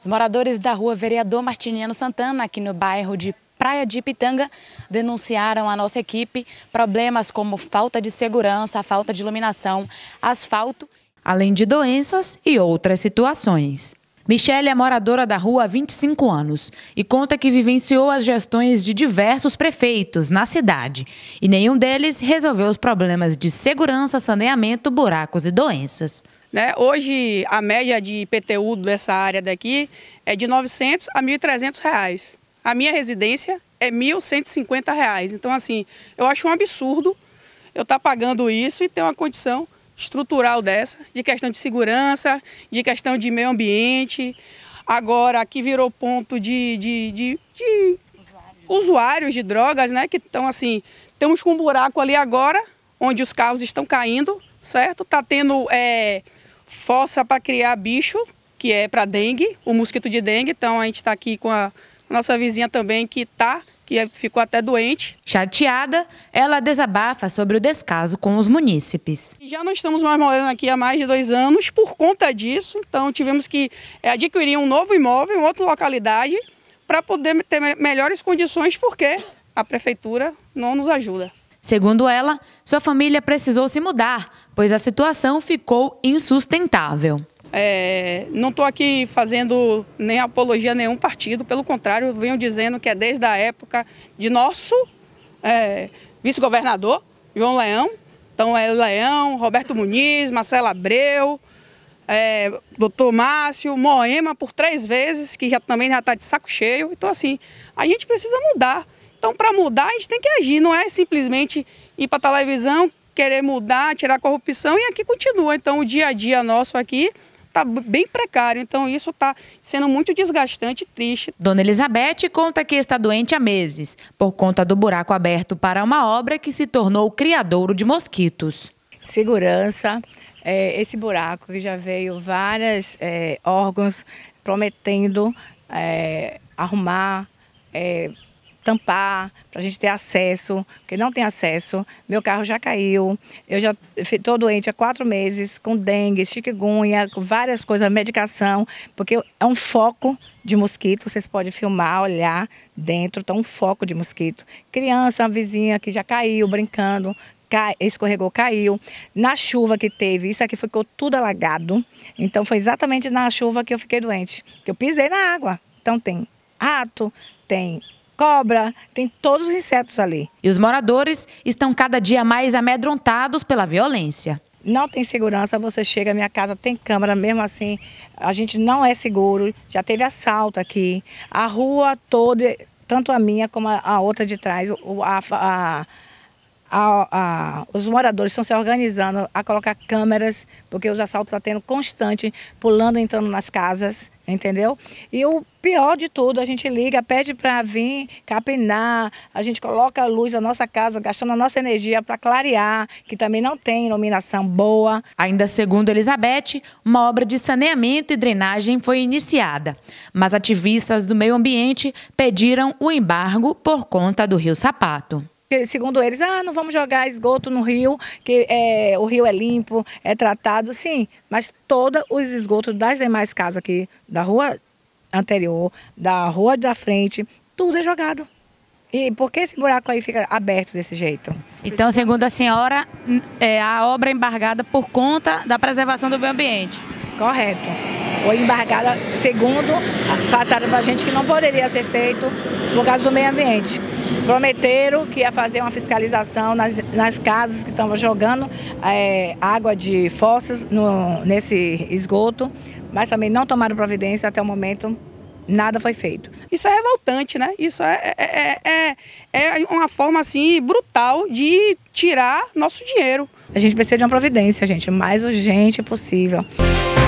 Os moradores da rua Vereador Martiniano Santana, aqui no bairro de Praia de Ipitanga, denunciaram à nossa equipe problemas como falta de segurança, falta de iluminação, asfalto, além de doenças e outras situações. Michele é moradora da rua há 25 anos e conta que vivenciou as gestões de diversos prefeitos na cidade e nenhum deles resolveu os problemas de segurança, saneamento, buracos e doenças. Né? Hoje, a média de IPTU dessa área daqui é de 900 a 1.300 reais. A minha residência é 1.150 reais. Então, assim, eu acho um absurdo eu estar tá pagando isso e ter uma condição estrutural dessa, de questão de segurança, de questão de meio ambiente. Agora, aqui virou ponto de, de, de, de usuários. usuários de drogas, né? Que estão assim, temos com um buraco ali agora, onde os carros estão caindo, certo? Está tendo é, fossa para criar bicho, que é para dengue, o mosquito de dengue. Então a gente está aqui com a nossa vizinha também que tá, que é, ficou até doente. Chateada, ela desabafa sobre o descaso com os munícipes. Já não estamos mais morando aqui há mais de dois anos por conta disso, então tivemos que é, adquirir um novo imóvel em outra localidade para poder ter melhores condições, porque a prefeitura não nos ajuda. Segundo ela, sua família precisou se mudar, pois a situação ficou insustentável. É, não estou aqui fazendo nem apologia a nenhum partido, pelo contrário, venho dizendo que é desde a época de nosso é, vice-governador, João Leão. Então é Leão, Roberto Muniz, Marcelo Abreu, é, doutor Márcio, Moema por três vezes, que já, também já está de saco cheio. Então assim, a gente precisa mudar. Então, para mudar, a gente tem que agir, não é simplesmente ir para a televisão, querer mudar, tirar a corrupção e aqui continua. Então, o dia a dia nosso aqui está bem precário, então isso está sendo muito desgastante e triste. Dona Elizabeth conta que está doente há meses, por conta do buraco aberto para uma obra que se tornou criadouro de mosquitos. Segurança, é, esse buraco que já veio vários é, órgãos prometendo é, arrumar, é, tampar para a gente ter acesso, porque não tem acesso. Meu carro já caiu, eu já estou doente há quatro meses, com dengue, chikungunya, com várias coisas, medicação, porque é um foco de mosquito, vocês podem filmar, olhar dentro, está então, um foco de mosquito. Criança, vizinha que já caiu brincando, Cai, escorregou, caiu. Na chuva que teve, isso aqui ficou tudo alagado. Então foi exatamente na chuva que eu fiquei doente, que eu pisei na água. Então tem rato, tem cobra, tem todos os insetos ali. E os moradores estão cada dia mais amedrontados pela violência. Não tem segurança, você chega, minha casa tem câmera, mesmo assim, a gente não é seguro, já teve assalto aqui. A rua toda, tanto a minha como a outra de trás, a, a, a, os moradores estão se organizando a colocar câmeras, porque os assaltos estão tendo constante, pulando, entrando nas casas entendeu? E o pior de tudo, a gente liga, pede para vir capinar, a gente coloca a luz da nossa casa, gastando a nossa energia para clarear, que também não tem iluminação boa. Ainda segundo Elizabeth, uma obra de saneamento e drenagem foi iniciada, mas ativistas do meio ambiente pediram o embargo por conta do Rio Sapato segundo eles, ah, não vamos jogar esgoto no rio, que é, o rio é limpo, é tratado, sim. Mas todos os esgotos das demais casas aqui, da rua anterior, da rua da frente, tudo é jogado. E por que esse buraco aí fica aberto desse jeito? Então, segundo a senhora, é a obra é embargada por conta da preservação do meio ambiente. Correto. Foi embargada, segundo, passaram para a gente que não poderia ser feito por causa do meio ambiente prometeram que ia fazer uma fiscalização nas, nas casas que estavam jogando é, água de fossas no, nesse esgoto, mas também não tomaram providência até o momento. Nada foi feito. Isso é revoltante, né? Isso é, é, é, é, é uma forma assim brutal de tirar nosso dinheiro. A gente precisa de uma providência, gente, o mais urgente possível.